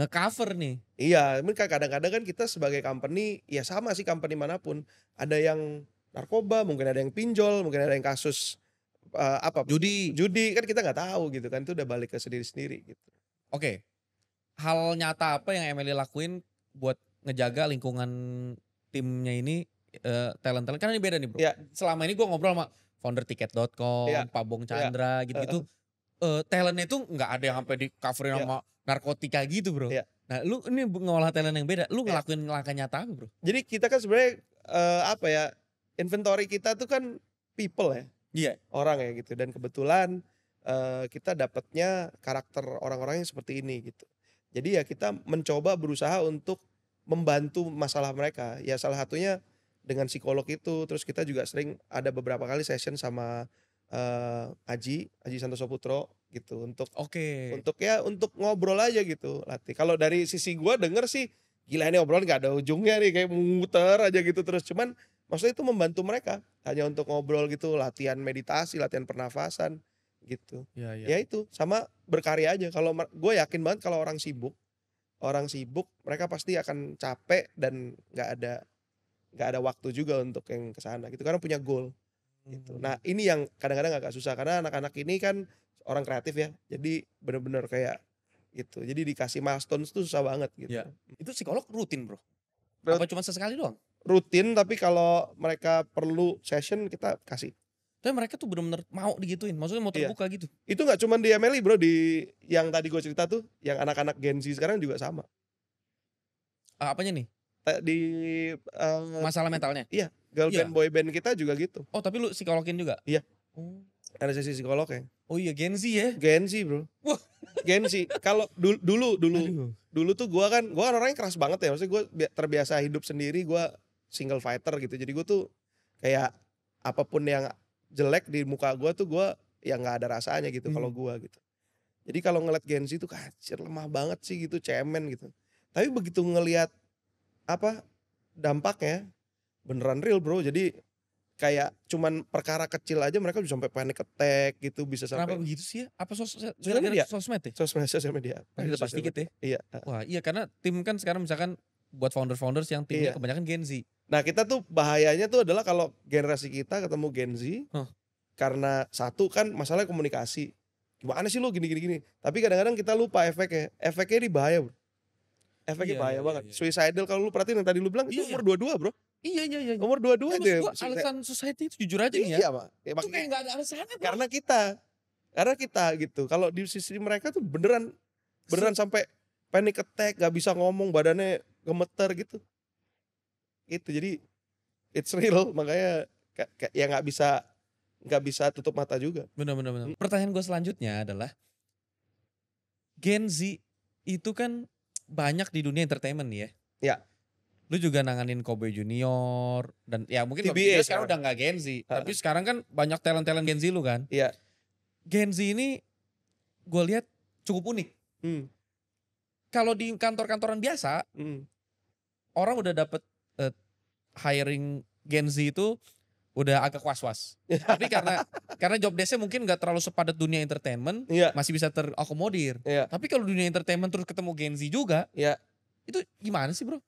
ngecover nih. Iya, mungkin kadang-kadang kan kita sebagai company ya sama sih company manapun, ada yang narkoba, mungkin ada yang pinjol, mungkin ada yang kasus uh, apa? Judi. Judi kan kita nggak tahu gitu kan itu udah balik ke sendiri-sendiri gitu. Oke. Okay. Hal nyata apa yang Emily lakuin buat ngejaga lingkungan timnya ini uh, eh, talent talent karena ini beda nih bro. Yeah. Selama ini gue ngobrol sama founder tiket.com, yeah. Pak Bong iya. Chandra gitu-gitu. Yeah uh, talentnya itu nggak ada yang sampai di coverin yeah. sama narkotika gitu bro. Yeah. Nah lu ini ngolah talent yang beda, lu iya. ngelakuin yeah. langkah nyata bro? Jadi kita kan sebenarnya uh, apa ya inventory kita tuh kan people ya, yeah. orang ya gitu. Dan kebetulan uh, kita dapatnya karakter orang-orang yang seperti ini gitu. Jadi ya kita mencoba berusaha untuk membantu masalah mereka. Ya salah satunya dengan psikolog itu. Terus kita juga sering ada beberapa kali session sama uh, Aji Aji Santoso Putro gitu untuk oke okay. untuk ya untuk ngobrol aja gitu latih kalau dari sisi gue denger sih gila ini obrolan gak ada ujungnya nih kayak muter aja gitu terus cuman maksudnya itu membantu mereka hanya untuk ngobrol gitu latihan meditasi latihan pernafasan gitu ya, ya. ya itu sama berkarya aja kalau gue yakin banget kalau orang sibuk orang sibuk mereka pasti akan capek dan nggak ada nggak ada waktu juga untuk yang kesana gitu karena punya goal gitu. Hmm. Nah ini yang kadang-kadang agak susah karena anak-anak ini kan orang kreatif ya, jadi bener-bener kayak gitu. Jadi dikasih milestone itu susah banget gitu. Ya. Itu psikolog rutin bro? Rut Apa cuma sesekali doang? Rutin tapi kalau mereka perlu session kita kasih. Tapi mereka tuh bener-bener mau digituin, maksudnya mau iya. terbuka iya. gitu. Itu nggak cuma di MLI bro, di yang tadi gue cerita tuh, yang anak-anak Gen Z sekarang juga sama. Uh, apanya nih? Di uh, masalah mentalnya. Iya, girlfriend boy band iya. kita juga gitu. Oh tapi lu psikologin juga? Iya. Oh. Ada sesi psikolognya. Oh iya Gen Z ya? Gen Z bro. Wah. Gen Z. Kalau dulu dulu dulu, dulu tuh gue kan gue orangnya keras banget ya. Maksudnya gue terbiasa hidup sendiri. Gue single fighter gitu. Jadi gue tuh kayak apapun yang jelek di muka gue tuh gue ya nggak ada rasanya gitu hmm. kalau gue gitu. Jadi kalau ngeliat Gen Z tuh kacir lemah banget sih gitu, cemen gitu. Tapi begitu ngeliat apa dampaknya beneran real bro jadi kayak cuman perkara kecil aja mereka bisa sampai panic attack gitu bisa sampai kenapa begitu sih ya apa sos sosial media sosmed ya sosmed sosial media pasti pasti dikit ya iya wah iya karena tim kan sekarang misalkan buat founder-founders yang timnya iya. kebanyakan Gen Z nah kita tuh bahayanya tuh adalah kalau generasi kita ketemu Gen Z huh. karena satu kan masalah komunikasi gimana sih lo gini gini gini tapi kadang-kadang kita lupa efeknya efeknya ini bahaya bro efeknya iya, bahaya iya, banget. Iya, iya. Suicidal kalau lu perhatiin yang tadi lu bilang iya, itu umur dua dua Bro. Iya iya iya. Umur dua deh. alasan society itu jujur aja nih ya. Iya, Pak. Ya, itu kayak gak ada alasannya, Bro. Karena kita. Karena kita gitu. Kalau di sisi mereka tuh beneran beneran sampai panic attack, gak bisa ngomong, badannya gemeter gitu. Itu jadi it's real makanya ya nggak bisa nggak bisa tutup mata juga. Benar benar benar. Hmm. Pertanyaan gue selanjutnya adalah Gen Z itu kan banyak di dunia entertainment ya. Ya. Lu juga nanganin Kobe Junior dan ya mungkin TBA Kobe sekarang udah nggak Gen Z, ha. tapi sekarang kan banyak talent-talent Gen Z lu kan. Iya. Gen Z ini gue lihat cukup unik. Hmm. Kalau di kantor-kantoran biasa, hmm. orang udah dapet uh, hiring Gen Z itu udah agak was-was. Tapi karena karena job desk mungkin nggak terlalu sepadat dunia entertainment, yeah. masih bisa terakomodir. Yeah. Tapi kalau dunia entertainment terus ketemu Gen Z juga, yeah. itu gimana sih bro?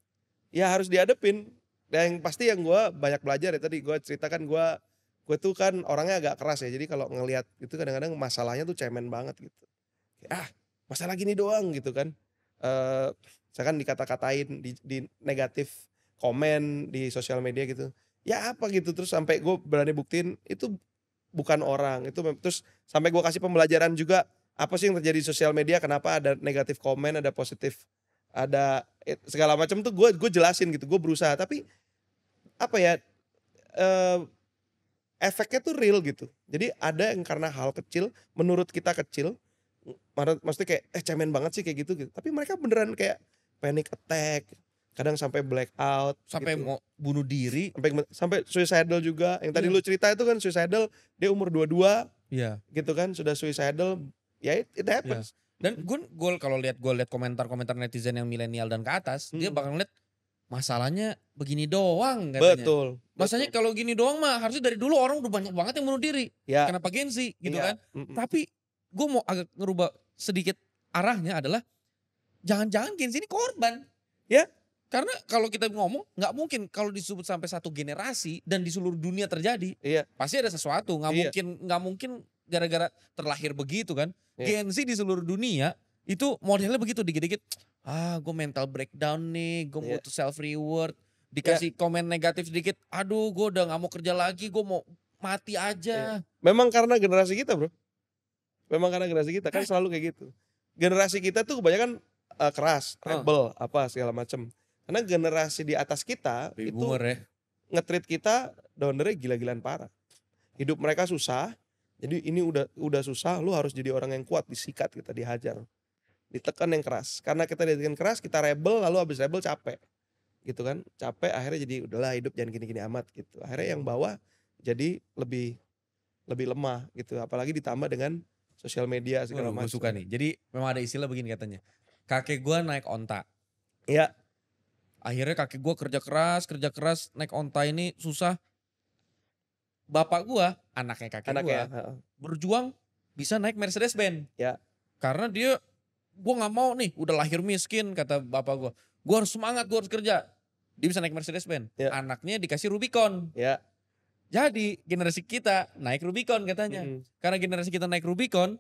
Ya harus diadepin. Dan yang pasti yang gue banyak belajar ya tadi gue ceritakan gue gue tuh kan orangnya agak keras ya. Jadi kalau ngelihat itu kadang-kadang masalahnya tuh cemen banget gitu. Ah masalah gini doang gitu kan. Uh, eh, saya kan dikata-katain di, di negatif komen di sosial media gitu ya apa gitu terus sampai gue berani buktiin itu bukan orang itu terus sampai gue kasih pembelajaran juga apa sih yang terjadi di sosial media kenapa ada negatif komen ada positif ada segala macam tuh gue gue jelasin gitu gue berusaha tapi apa ya uh, efeknya tuh real gitu jadi ada yang karena hal kecil menurut kita kecil maksudnya kayak eh cemen banget sih kayak gitu gitu tapi mereka beneran kayak panic attack kadang sampai black out sampai gitu. mau bunuh diri sampai sampai suicidal juga yang tadi yeah. lu cerita itu kan suicidal dia umur 22 iya yeah. gitu kan sudah suicidal ya it, it iya. happens yeah. dan gue gue kalau lihat gue lihat komentar-komentar netizen yang milenial dan ke atas hmm. dia bakal lihat masalahnya begini doang katanya. Betul. masalahnya kalau gini doang mah harusnya dari dulu orang udah banyak banget yang bunuh diri. yeah. Kenapa Gen gitu yeah. kan? Mm-mm. Tapi gue mau agak ngerubah sedikit arahnya adalah jangan-jangan gengsi ini korban. Ya, karena kalau kita ngomong nggak mungkin kalau disebut sampai satu generasi dan di seluruh dunia terjadi. Iya. Pasti ada sesuatu. Nggak iya. mungkin nggak mungkin gara-gara terlahir begitu kan. Iya. Gen Z di seluruh dunia itu modelnya begitu dikit-dikit. Ah, gue mental breakdown nih, gue iya. butuh butuh self reward. Dikasih yeah. komen negatif sedikit. Aduh, gue udah gak mau kerja lagi, gue mau mati aja. Yeah. Memang karena generasi kita, bro. Memang karena generasi kita kan eh. selalu kayak gitu. Generasi kita tuh kebanyakan uh, keras, oh. rebel, uh. apa segala macem karena generasi di atas kita itu ya. ngetrit kita downernya gila-gilaan parah. Hidup mereka susah. Jadi ini udah udah susah, lu harus jadi orang yang kuat, disikat kita dihajar. Ditekan yang keras. Karena kita ditekan keras, kita rebel, lalu habis rebel capek. Gitu kan? Capek akhirnya jadi udahlah hidup jangan gini-gini amat gitu. Akhirnya yang bawah jadi lebih lebih lemah gitu. Apalagi ditambah dengan sosial media segala macam. Gue suka nih. Jadi memang ada istilah begini katanya. Kakek gua naik onta. Iya akhirnya kakek gue kerja keras kerja keras naik onta ini susah bapak gue anaknya kakek gue ya, berjuang bisa naik Mercedes Benz ya karena dia gue nggak mau nih udah lahir miskin kata bapak gue gue harus semangat gue harus kerja dia bisa naik Mercedes Benz ya. anaknya dikasih Rubicon ya jadi generasi kita naik Rubicon katanya -hmm. karena generasi kita naik Rubicon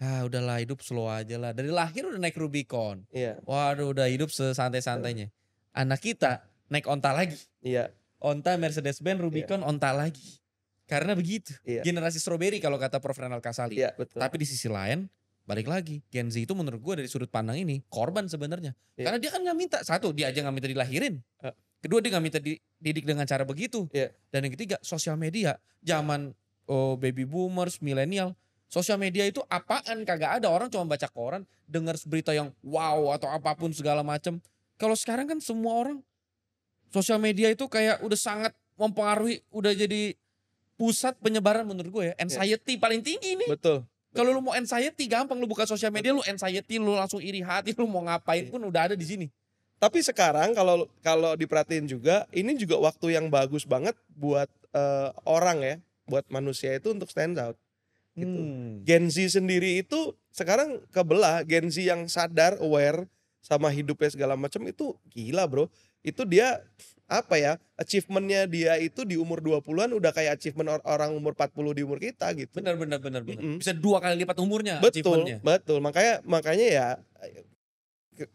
ah udahlah hidup slow aja lah dari lahir udah naik Rubicon Iya. waduh udah hidup sesantai-santainya anak kita naik onta lagi. Iya. Onta Mercedes Benz Rubicon iya. onta lagi. Karena begitu. Iya. Generasi strawberry kalau kata Prof Renal Kasali. Iya, betul. Tapi di sisi lain balik lagi Gen Z itu menurut gue dari sudut pandang ini korban sebenarnya Iya. karena dia kan nggak minta satu dia aja nggak minta dilahirin uh. kedua dia nggak minta dididik dengan cara begitu Iya. dan yang ketiga sosial media zaman oh, baby boomers milenial sosial media itu apaan kagak ada orang cuma baca koran dengar berita yang wow atau apapun segala macem kalau sekarang kan semua orang sosial media itu kayak udah sangat mempengaruhi, udah jadi pusat penyebaran menurut gue ya. Iya. Anxiety yeah. paling tinggi nih. Betul. Kalau lu mau anxiety gampang lu buka sosial media Betul. lu anxiety lu langsung iri hati lu mau ngapain iya. pun udah ada di sini. Tapi sekarang kalau kalau diperhatiin juga ini juga waktu yang bagus banget buat uh, orang ya, buat manusia itu untuk stand out gitu. Hmm. Gen Z sendiri itu sekarang kebelah Gen Z yang sadar aware sama hidupnya segala macam itu gila bro itu dia apa ya achievementnya dia itu di umur 20-an udah kayak achievement or orang umur 40 di umur kita gitu benar benar benar benar mm -hmm. bisa dua kali lipat umurnya betul betul makanya makanya ya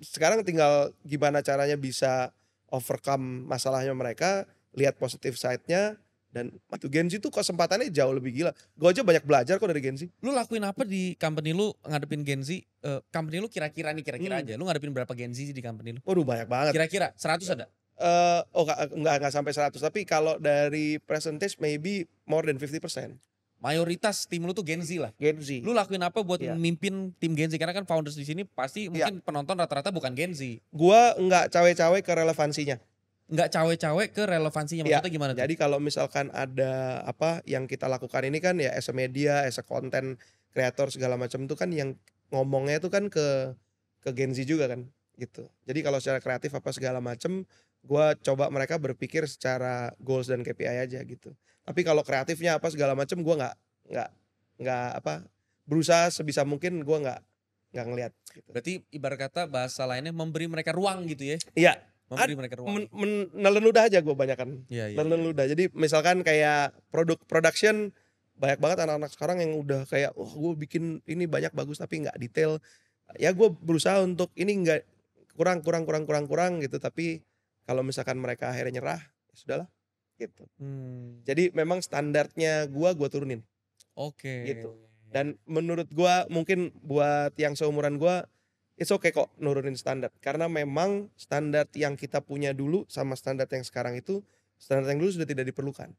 sekarang tinggal gimana caranya bisa overcome masalahnya mereka lihat positif side-nya dan waktu Gen Z tuh kesempatannya jauh lebih gila. Gue aja banyak belajar kok dari Gen Z. Lu lakuin apa di company lu ngadepin Gen Z? Uh, company lu kira-kira nih kira-kira hmm. aja. Lu ngadepin berapa Gen Z di company lu? Waduh banyak banget. Kira-kira 100 ada? Uh, oh enggak, enggak sampai 100. Tapi kalau dari percentage maybe more than 50%. Mayoritas tim lu tuh Gen Z lah. Gen Z. Lu lakuin apa buat yeah. mimpin tim Gen Z? Karena kan founders di sini pasti iya. mungkin yeah. penonton rata-rata bukan Gen Z. Gua nggak cawe-cawe ke relevansinya nggak cawe-cawe ke relevansinya maksudnya ya, gimana? Tuh? Jadi kalau misalkan ada apa yang kita lakukan ini kan ya as a media, as a content creator segala macam itu kan yang ngomongnya itu kan ke ke Gen Z juga kan gitu. Jadi kalau secara kreatif apa segala macam gue coba mereka berpikir secara goals dan KPI aja gitu. Tapi kalau kreatifnya apa segala macam gue nggak nggak nggak apa berusaha sebisa mungkin gue nggak nggak ngelihat. Gitu. Berarti ibarat kata bahasa lainnya memberi mereka ruang gitu ya? Iya memberi mereka ruang. Men, ludah aja gue banyak kan. Ya, ya, ludah. Jadi misalkan kayak produk production banyak banget anak-anak sekarang yang udah kayak oh gue bikin ini banyak bagus tapi nggak detail ya gue berusaha untuk ini nggak kurang kurang kurang kurang kurang gitu tapi kalau misalkan mereka akhirnya nyerah ya sudahlah gitu hmm. jadi memang standarnya gue gue turunin oke okay. gitu dan menurut gue mungkin buat yang seumuran gue it's okay kok nurunin standar karena memang standar yang kita punya dulu sama standar yang sekarang itu standar yang dulu sudah tidak diperlukan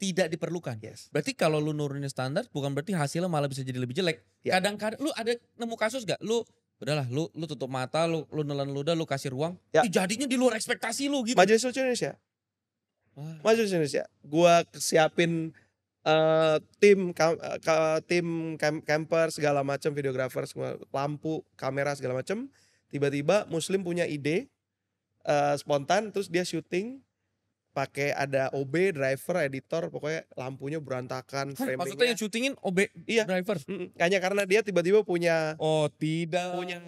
tidak diperlukan. Yes. Berarti kalau lu nurunin standar bukan berarti hasilnya malah bisa jadi lebih jelek. Ya. Kadang-kadang lu ada nemu kasus gak? Lu udahlah lu lu tutup mata, lu lu nelan ludah, lu kasih ruang. Yeah. Ih, jadinya di luar ekspektasi lu gitu. Majelis Indonesia. Ah. Majelis Indonesia. Gua siapin uh, tim eh, ka, tim camp, camper segala macam videografer semua lampu kamera segala macam tiba-tiba muslim punya ide uh, spontan terus dia syuting pakai ada OB driver editor pokoknya lampunya berantakan Hah, maksudnya yang syutingin OB iya. driver mm hanya karena dia tiba-tiba punya oh tidak punya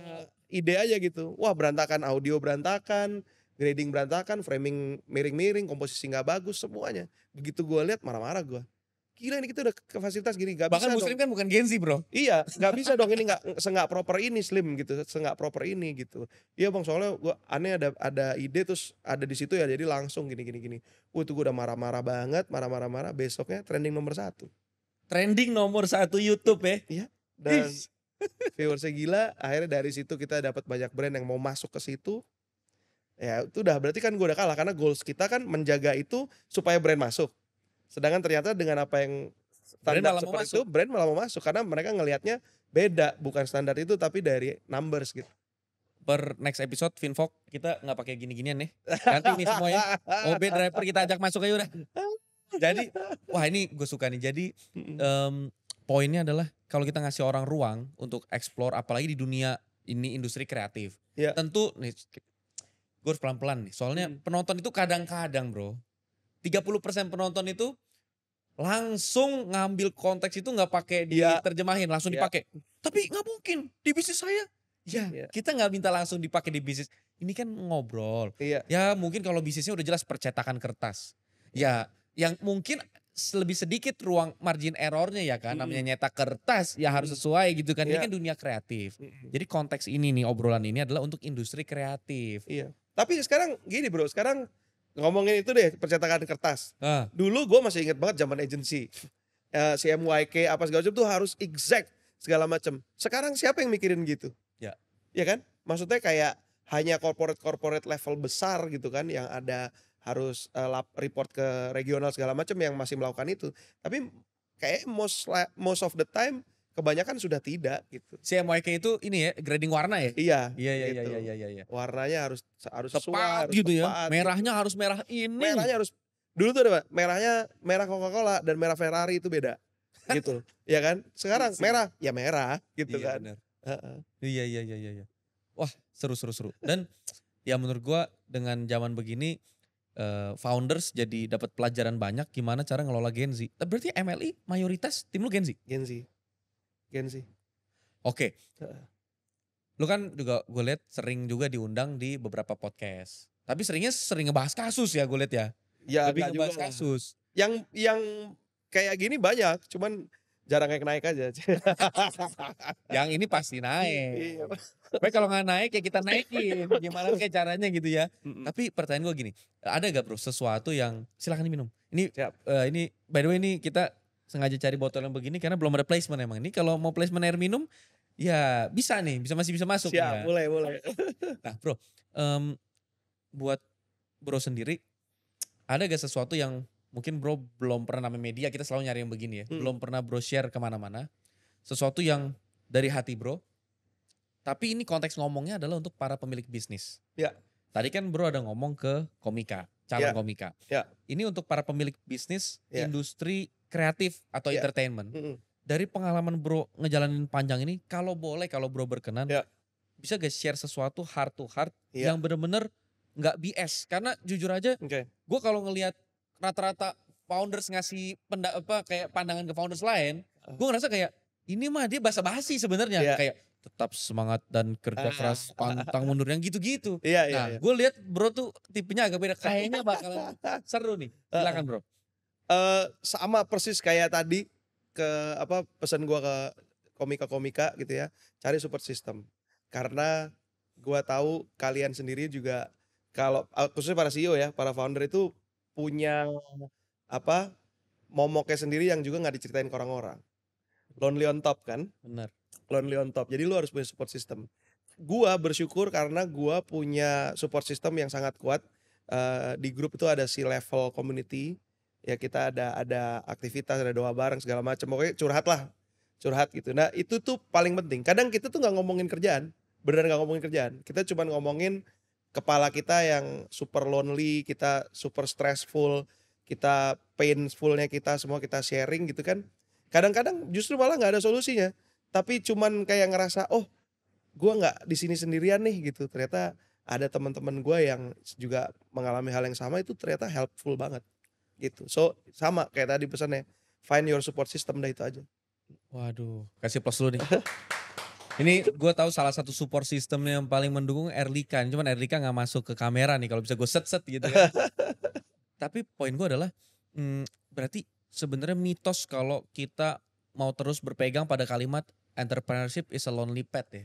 ide aja gitu wah berantakan audio berantakan grading berantakan framing miring-miring komposisi nggak bagus semuanya begitu gue lihat marah-marah gue gila ini kita udah ke fasilitas gini gak Bahkan bisa muslim dong. kan bukan Gen bro. Iya gak bisa dong ini gak seenggak proper ini slim gitu. seenggak proper ini gitu. Iya bang soalnya gue aneh ada ada ide terus ada di situ ya jadi langsung gini gini gini. Wah itu gue udah marah-marah banget marah-marah marah besoknya trending nomor satu. Trending nomor satu Youtube ya? Iya dan Is. viewersnya gila akhirnya dari situ kita dapat banyak brand yang mau masuk ke situ ya itu udah berarti kan gue udah kalah karena goals kita kan menjaga itu supaya brand masuk Sedangkan ternyata dengan apa yang standar brand seperti itu, brand malah mau masuk karena mereka ngelihatnya beda, bukan standar itu tapi dari numbers gitu. Per next episode Finvok kita nggak pakai gini-ginian nih. Ganti nih semuanya. OB driver kita ajak masuk aja udah. Jadi wah ini gue suka nih. Jadi um, poinnya adalah kalau kita ngasih orang ruang untuk explore apalagi di dunia ini industri kreatif. Ya. Tentu nih gue harus pelan-pelan nih. Soalnya hmm. penonton itu kadang-kadang, Bro. 30% penonton itu langsung ngambil konteks itu nggak pakai iya. diterjemahin ya. langsung iya. dipakai tapi nggak mungkin di bisnis saya ya, ya. kita nggak minta langsung dipakai di bisnis ini kan ngobrol ya, ya mungkin kalau bisnisnya udah jelas percetakan kertas ya yang mungkin lebih sedikit ruang margin errornya ya kan hmm. namanya nyetak kertas ya harus sesuai gitu kan ya. ini iya. kan dunia kreatif hmm. jadi konteks ini nih obrolan ini adalah untuk industri kreatif iya tapi sekarang gini bro sekarang ngomongin itu deh percetakan kertas. Uh. Dulu gue masih inget banget zaman agency. Uh, eh, CMYK apa segala macam tuh harus exact segala macam. Sekarang siapa yang mikirin gitu? Ya. Ya kan? Maksudnya kayak hanya corporate-corporate level besar gitu kan yang ada harus uh, lap, report ke regional segala macam yang masih melakukan itu. Tapi kayak most most of the time kebanyakan sudah tidak gitu. Si MYK itu ini ya grading warna ya? Iya. Iya iya, iya gitu. iya iya iya iya. Warnanya harus harus tepat sesuai, harus gitu tepat, ya. Merahnya harus merah ini. Merahnya harus dulu tuh ada merahnya merah Coca-Cola dan merah Ferrari itu beda. gitu. ya kan? Sekarang merah ya merah gitu iya, kan. Uh-uh. Iya iya iya iya. Wah, seru seru seru. Dan ya menurut gua dengan zaman begini uh, founders jadi dapat pelajaran banyak gimana cara ngelola Gen Z. Nah, berarti MLI mayoritas tim lu Gen Z? Gen Z. Gen Z. Oke. Okay. Lu kan juga gue lihat sering juga diundang di beberapa podcast. Tapi seringnya sering ngebahas kasus ya gue lihat ya. Ya lebih ngebahas juga. kasus. Yang yang kayak gini banyak, cuman jarang kayak naik aja. yang ini pasti naik. Iya. Tapi kalau nggak naik ya kita naikin. Gimana kayak caranya gitu ya. Tapi pertanyaan gue gini, ada gak bro sesuatu yang silahkan diminum. Ini Siap. Uh, ini by the way ini kita sengaja cari botol yang begini karena belum ada placement emang. Ini kalau mau placement air minum ya bisa nih, bisa masih bisa masuk. ya. boleh, boleh. Nah, Bro, um, buat Bro sendiri ada gak sesuatu yang mungkin Bro belum pernah namanya media, kita selalu nyari yang begini ya. Hmm. Belum pernah Bro share kemana-mana. Sesuatu yang dari hati Bro. Tapi ini konteks ngomongnya adalah untuk para pemilik bisnis. Ya. Tadi kan Bro ada ngomong ke komika, calon ya. komika. Ya. Ini untuk para pemilik bisnis ya. industri kreatif atau yeah. entertainment. Mm -hmm. Dari pengalaman Bro ngejalanin panjang ini, kalau boleh kalau Bro berkenan, yeah. bisa gak share sesuatu heart to heart yeah. yang bener-bener nggak -bener BS? Karena jujur aja, okay. gue kalau ngelihat rata-rata founders ngasih penda, apa kayak pandangan ke founders lain, ah. gue ngerasa kayak ini mah dia basa-basi sebenarnya yeah. kayak tetap semangat dan kerja ah. keras pantang mundur yang gitu-gitu. Yeah, iya, nah, yeah. gue lihat bro tuh tipenya agak beda. Kayaknya bakalan seru nih. Ah. Silakan bro uh, sama persis kayak tadi ke apa pesan gua ke komika-komika gitu ya cari support system karena gua tahu kalian sendiri juga kalau eh, khususnya para CEO ya para founder itu punya apa momoknya sendiri yang juga nggak diceritain ke orang-orang lonely on top kan benar lonely on top jadi lu harus punya support system gua bersyukur karena gua punya support system yang sangat kuat uh, di grup itu ada si level community ya kita ada ada aktivitas ada doa bareng segala macam pokoknya curhat lah curhat gitu nah itu tuh paling penting kadang kita tuh nggak ngomongin kerjaan benar nggak ngomongin kerjaan kita cuma ngomongin kepala kita yang super lonely kita super stressful kita painfulnya kita semua kita sharing gitu kan kadang-kadang justru malah nggak ada solusinya tapi cuman kayak ngerasa oh gue nggak di sini sendirian nih gitu ternyata ada teman-teman gue yang juga mengalami hal yang sama itu ternyata helpful banget gitu so sama kayak tadi pesannya find your support system dah itu aja waduh kasih plus lu nih Ini gue tahu salah satu support system yang paling mendukung Erlika. Cuman Erlika nggak masuk ke kamera nih. Kalau bisa gue set-set gitu kan. Tapi poin gue adalah hmm, berarti sebenarnya mitos kalau kita mau terus berpegang pada kalimat entrepreneurship is a lonely path ya.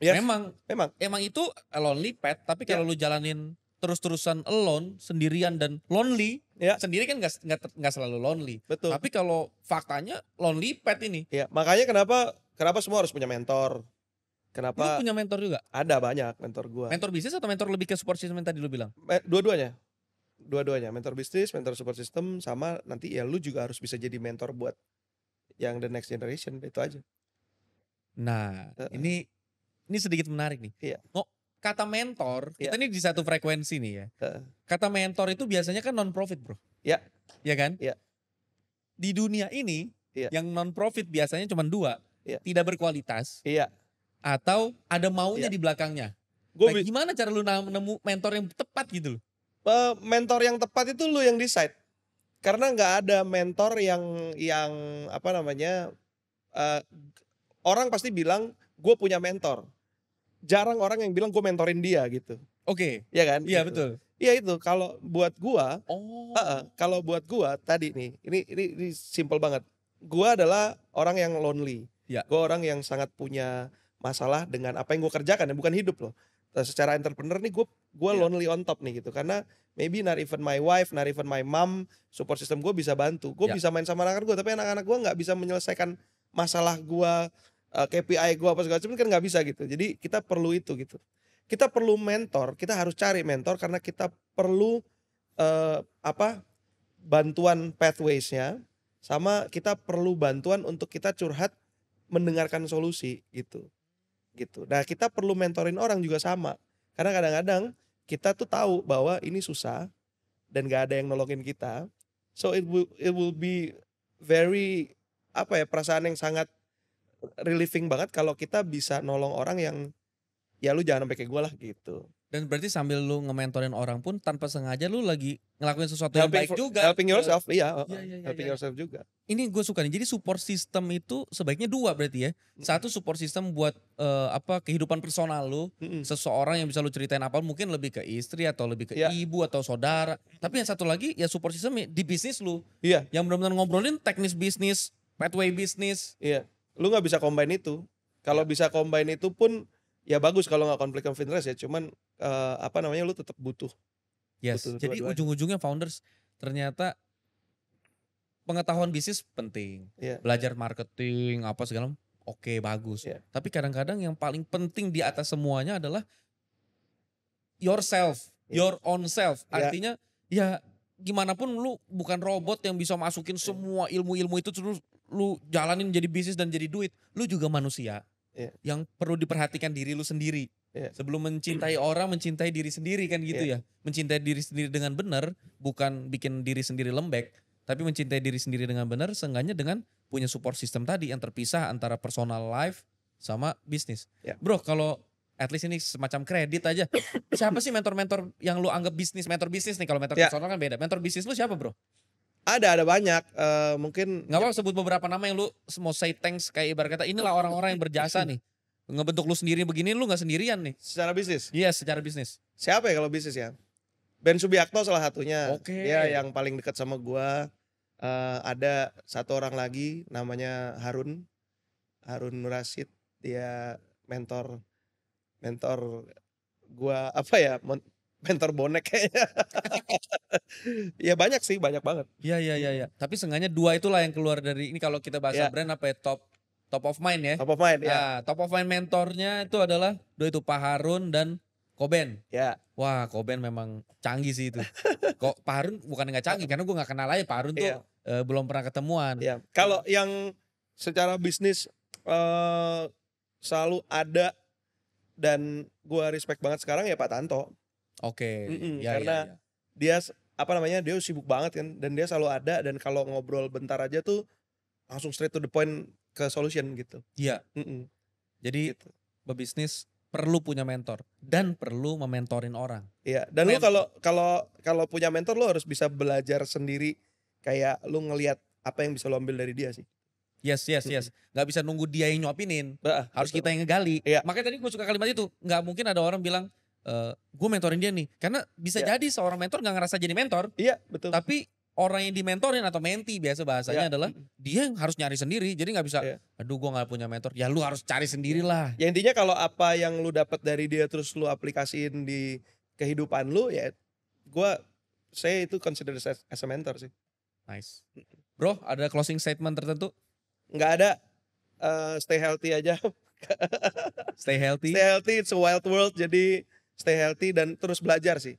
Yes, memang, memang, emang itu a lonely path. Tapi kalau yeah. lu jalanin terus-terusan alone, sendirian dan lonely, Ya. Sendiri kan nggak selalu lonely. Betul. Tapi kalau faktanya lonely pet ini. Ya, makanya kenapa kenapa semua harus punya mentor? Kenapa? Lu punya mentor juga? Ada banyak mentor gua. Mentor bisnis atau mentor lebih ke support system yang tadi lu bilang? Dua-duanya. Dua-duanya, mentor bisnis, mentor support system sama nanti ya lu juga harus bisa jadi mentor buat yang the next generation itu aja. Nah, uh -uh. ini ini sedikit menarik nih. Iya. Oh, kata mentor, ya. kita ini di satu frekuensi nih ya. Kata mentor itu biasanya kan non profit, Bro. Ya. Ya kan? Ya. Di dunia ini ya. yang non profit biasanya cuma dua. ya. Tidak berkualitas. Iya. Atau ada maunya ya. di belakangnya. Gua nah, gimana cara lu nemu mentor yang tepat gitu loh? Eh, mentor yang tepat itu lu yang decide. Karena nggak ada mentor yang yang apa namanya uh, orang pasti bilang gue punya mentor jarang orang yang bilang gue mentorin dia gitu. Oke. Okay. Iya kan? Iya gitu. betul. Iya itu kalau buat gua, oh. uh, uh, kalau buat gua tadi nih, ini ini, ini simple banget. Gua adalah orang yang lonely. Ya. Gua orang yang sangat punya masalah dengan apa yang gua kerjakan ya bukan hidup loh. Nah, secara entrepreneur nih gue gue ya. lonely on top nih gitu karena maybe not even my wife, not even my mom support system gua bisa bantu. Gua ya. bisa main sama anak-anak gua, tapi anak-anak gua nggak bisa menyelesaikan masalah gua uh, eh, KPI gua apa segala macam kan nggak bisa gitu. Jadi kita perlu itu gitu. Kita perlu mentor. Kita harus cari mentor karena kita perlu uh, apa bantuan pathwaysnya sama kita perlu bantuan untuk kita curhat mendengarkan solusi gitu gitu. Nah kita perlu mentorin orang juga sama karena kadang-kadang kita tuh tahu bahwa ini susah dan gak ada yang nolongin kita. So it will it will be very apa ya perasaan yang sangat relieving banget kalau kita bisa nolong orang yang ya lu jangan sampai kayak gue lah gitu. Dan berarti sambil lu ngementorin orang pun tanpa sengaja lu lagi ngelakuin sesuatu helping yang baik for, juga. Helping iya. yourself, iya. iya. Yeah, yeah, iya, helping yeah. yourself juga. Ini gue suka nih. Jadi support system itu sebaiknya dua berarti ya. Satu support system buat uh, apa kehidupan personal lu, mm-hmm. seseorang yang bisa lu ceritain apa mungkin lebih ke istri atau lebih ke yeah. ibu atau saudara. Tapi yang satu lagi ya support system di bisnis lu. Iya. Yeah. Yang benar-benar ngobrolin teknis bisnis, pathway bisnis. Iya. Yeah lu nggak bisa combine itu kalau iya. bisa combine itu pun ya bagus kalau nggak konflik of interest ya cuman uh, apa namanya lu tetap butuh yes butuh jadi ujung-ujungnya founders ternyata pengetahuan bisnis penting ya. belajar marketing apa segala oke okay, bagus ya. tapi kadang-kadang yang paling penting di atas semuanya adalah yourself ya. your own self iya. artinya ya, ya gimana pun lu bukan robot yang bisa masukin iya. semua ilmu-ilmu itu terus lu jalanin jadi bisnis dan jadi duit, lu juga manusia yeah. yang perlu diperhatikan diri lu sendiri. Yeah. Sebelum mencintai orang, mencintai diri sendiri kan gitu yeah. ya. Mencintai diri sendiri dengan benar, bukan bikin diri sendiri lembek, tapi mencintai diri sendiri dengan benar, seenggaknya dengan punya support system tadi yang terpisah antara personal life sama bisnis. Yeah. Bro, kalau at least ini semacam kredit aja. Siapa sih mentor-mentor yang lu anggap bisnis, mentor bisnis nih kalau mentor yeah. personal kan beda. Mentor bisnis lu siapa, Bro? Ada, ada banyak. Uh, mungkin nggak apa sebut beberapa nama yang lu mau say thanks kayak ibarat kata inilah orang-orang yang berjasa nih. Ngebentuk lu sendiri begini lu nggak sendirian nih. Secara bisnis. Iya, yes, secara bisnis. Siapa ya kalau bisnis ya? Ben Subiakto salah satunya. Oke. Okay. Dia yang paling dekat sama gua. Uh, ada satu orang lagi namanya Harun. Harun Nurasid. Dia mentor mentor gua apa ya mentor bonek kayaknya. ya banyak sih, banyak banget. Iya, iya, iya, ya. Tapi seenggaknya dua itulah yang keluar dari ini kalau kita bahas ya. brand apa ya top top of mind ya. Top of mind ya. Nah, top of mind mentornya itu adalah dua itu Pak Harun dan Koben. Ya. Wah, Koben memang canggih sih itu. Kok Pak Harun bukan nggak canggih karena gue nggak kenal aja Pak Harun tuh e, belum pernah ketemuan. Ya. Kalau yang secara bisnis e, selalu ada dan gue respect banget sekarang ya Pak Tanto. Oke. Okay. Mm -mm, ya, karena ya, ya. dia apa namanya dia sibuk banget kan dan dia selalu ada dan kalau ngobrol bentar aja tuh langsung straight to the point ke solution gitu. Iya. Mm -mm. Jadi gitu. bebisnis perlu punya mentor dan perlu mementorin orang. Iya. Dan mentor. lu kalau kalau kalau punya mentor lu harus bisa belajar sendiri kayak lu ngelihat apa yang bisa lu ambil dari dia sih. Yes, yes, yes. mm Gak bisa nunggu dia yang nyuapinin. Bah, harus betul. kita yang ngegali. Iya. Makanya tadi gue suka kalimat itu. Gak mungkin ada orang bilang, uh, eh, gue mentorin dia nih karena bisa yeah. jadi seorang mentor nggak ngerasa jadi mentor iya yeah, betul tapi orang yang dimentorin atau menti biasa bahasanya yeah. adalah dia yang harus nyari sendiri jadi nggak bisa yeah. aduh gue nggak punya mentor ya lu harus cari sendiri lah. ya intinya kalau apa yang lu dapat dari dia terus lu aplikasiin di kehidupan lu ya gue saya itu consider as, as a mentor sih nice bro ada closing statement tertentu nggak ada uh, stay healthy aja stay healthy stay healthy it's a wild world jadi stay healthy dan terus belajar sih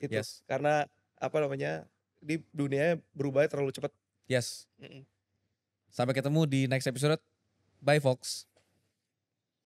itu yes. karena apa namanya di dunia berubah terlalu cepat yes mm -mm. sampai ketemu di next episode bye folks.